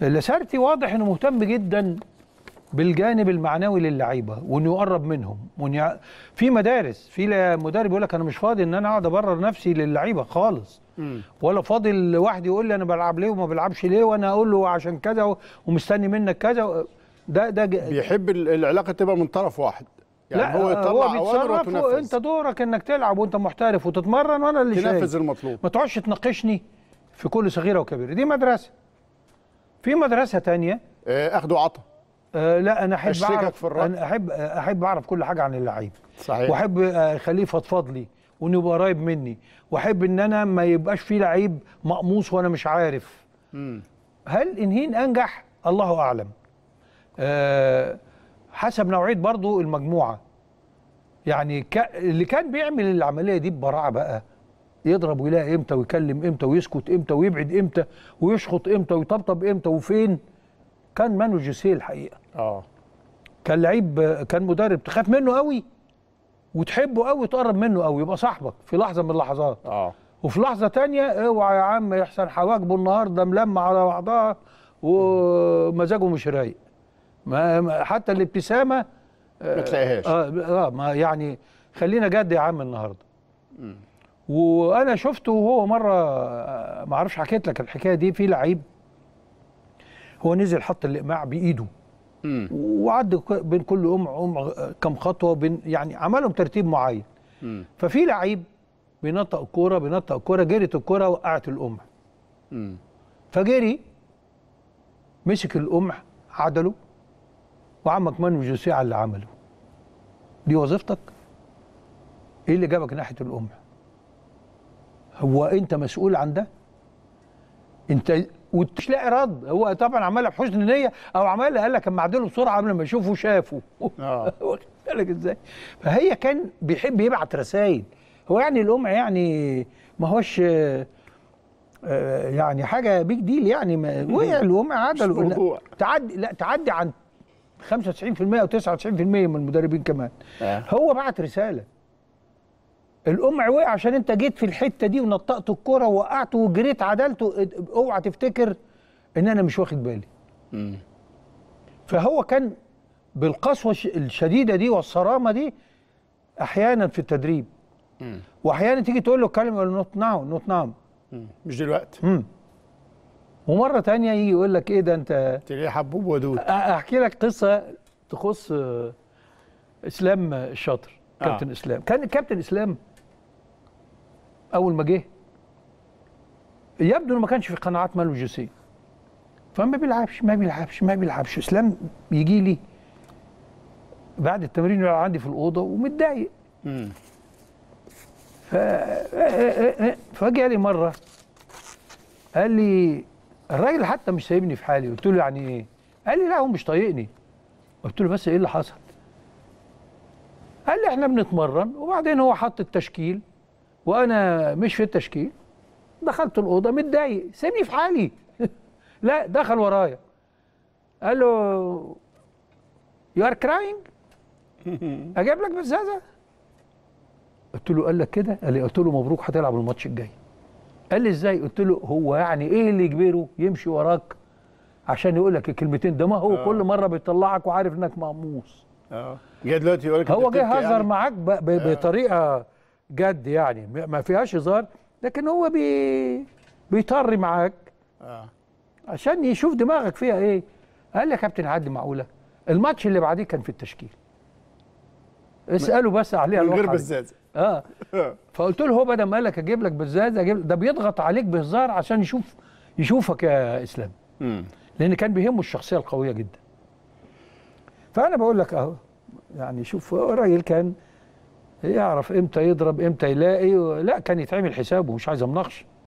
لسارتي واضح انه مهتم جدا بالجانب المعنوي للعيبه وانه يقرب منهم وانه في مدارس في مدرب يقول لك انا مش فاضي ان انا اقعد ابرر نفسي للعيبه خالص ولا فاضي لواحد يقول لي انا بلعب ليه وما بلعبش ليه وانا اقول له عشان كذا ومستني منك كذا ده ده ج... بيحب العلاقه تبقى من طرف واحد يعني لا هو يطلع هو بيتصرف انت دورك انك تلعب وانت محترف وتتمرن وانا اللي تنفذ المطلوب ما تقعدش تناقشني في كل صغيره وكبيره دي مدرسه في مدرسه تانية آه، اخد عطا أه لا انا احب اعرف في انا احب احب اعرف كل حاجه عن اللعيب صحيح واحب اخليه آه، يفضفض لي وانه يبقى قريب مني واحب ان انا ما يبقاش في لعيب مقموص وانا مش عارف مم. هل انهين انجح الله اعلم أه حسب نوعيه برضو المجموعه يعني ك... اللي كان بيعمل العمليه دي ببراعه بقى يضرب ويلاقي امتى ويكلم امتى ويسكت امتى ويبعد امتى ويشخط امتى ويطبطب امتى وفين كان مانو جيسيه الحقيقه اه كان لعيب كان مدرب تخاف منه قوي وتحبه قوي وتقرب منه قوي يبقى صاحبك في لحظه من اللحظات اه وفي لحظه تانية اوعى يا عم يحسن حواجبه النهارده ملمع على بعضها ومزاجه مش رايق ما حتى الابتسامه ما تلاقيهاش اه, آه ما يعني خلينا جد يا عم النهارده وانا شفته وهو مره آه، ما اعرفش حكيت لك الحكايه دي في لعيب هو نزل حط الاقماع بايده وعد بين كل ام ام كم خطوه بين يعني عملهم ترتيب معين ففي لعيب بينطق الكوره بينطق الكوره جرت الكوره وقعت القمع فجري مسك القمع عدله وعمك من جوسيه على اللي عمله دي وظيفتك ايه اللي جابك ناحيه القمع هو انت مسؤول عن ده انت ومش لاقي رد هو طبعا عملها بحسن نيه او عملها قال لك اما عدله بسرعه قبل ما يشوفه شافه آه. واخد بالك ازاي فهي كان بيحب يبعت رسائل هو يعني القمع يعني ما هوش آه، آه، يعني حاجه بيج ديل يعني وقع القمع عدل تعدي لا تعدي عن 95% او 99% من المدربين كمان آه. هو بعت رساله القمع وقع عشان انت جيت في الحته دي ونطقت الكره ووقعت وجريت عدلت اوعى تفتكر ان انا مش واخد بالي مم. فهو كان بالقسوه الشديده دي والصرامه دي احيانا في التدريب مم. واحيانا تيجي تقول له كلمه يقول نوت ناو نوت ناو مش دلوقتي مم. ومره تانية يجي يقول لك ايه ده انت تلاقيه حبوب ودود احكي لك قصه تخص اسلام الشاطر كابتن آه. اسلام كان كابتن اسلام اول ما جه يبدو انه ما كانش في قناعات مالو جوسيه فما بيلعبش ما بيلعبش ما بيلعبش اسلام يجي لي بعد التمرين يقعد عندي في الاوضه ومتضايق ف أه، أه، أه، فجاء لي مره قال لي الراجل حتى مش سايبني في حالي قلت له يعني ايه قال لي لا هو مش طايقني قلت له بس ايه اللي حصل قال لي احنا بنتمرن وبعدين هو حط التشكيل وانا مش في التشكيل دخلت الاوضه متضايق سيبني في حالي لا دخل ورايا قال له يو ار كراينج اجيب لك بزازه قلت له قال لك كده قال لي قلت له مبروك هتلعب الماتش الجاي قال لي ازاي قلت له هو يعني ايه اللي يجبره يمشي وراك عشان يقول لك الكلمتين ده ما هو أوه. كل آه. مره بيطلعك وعارف انك مقموص اه جه دلوقتي يقول لك هو جه هزر يعني. معاك آه. بطريقه جد يعني ما فيهاش هزار لكن هو بي بيطري معاك آه. عشان يشوف دماغك فيها ايه قال لي يا كابتن عادل معقوله الماتش اللي بعديه كان في التشكيل اساله بس عليها من غير بزازه اه فقلت له هو بدل ما قال لك اجيب لك بزاز اجيب ده بيضغط عليك بهزار عشان يشوف يشوفك يا اسلام مم. لان كان بيهمه الشخصيه القويه جدا فانا بقول لك اهو يعني شوف راجل كان يعرف امتى يضرب امتى يلاقي لا كان يتعمل حسابه مش عايز مناقشه